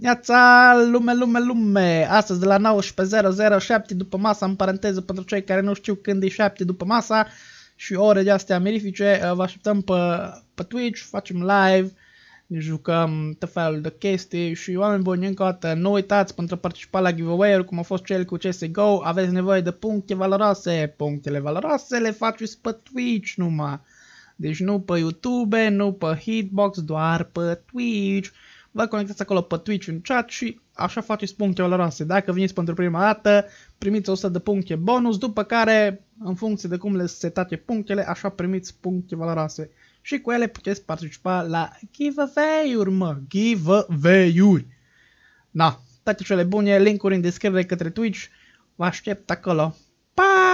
Neața, lume, lume, lume! Astăzi de la 19.00, după masa, în paranteză pentru cei care nu știu când e 7 după masa și ore de astea mirifice, uh, vă așteptăm pe, pe Twitch, facem live, ne jucăm tot felul de chestii și oameni buni încă o dată, nu uitați pentru a participa la giveaway-uri cum a fost cel cu CSGO, aveți nevoie de puncte valoroase, punctele valoroase le faceți pe Twitch numai, deci nu pe YouTube, nu pe Hitbox, doar pe Twitch vă conectați acolo pe Twitch în chat și așa faceți puncte valoroase. Dacă veniți pentru prima dată, primiți 100 de puncte bonus, după care, în funcție de cum le setate punctele, așa primiți puncte valoroase. Și cu ele puteți participa la giveaway-uri, mă, giveaway-uri. Na, toate cele bune, link-uri în descriere către Twitch, vă aștept acolo. Pa!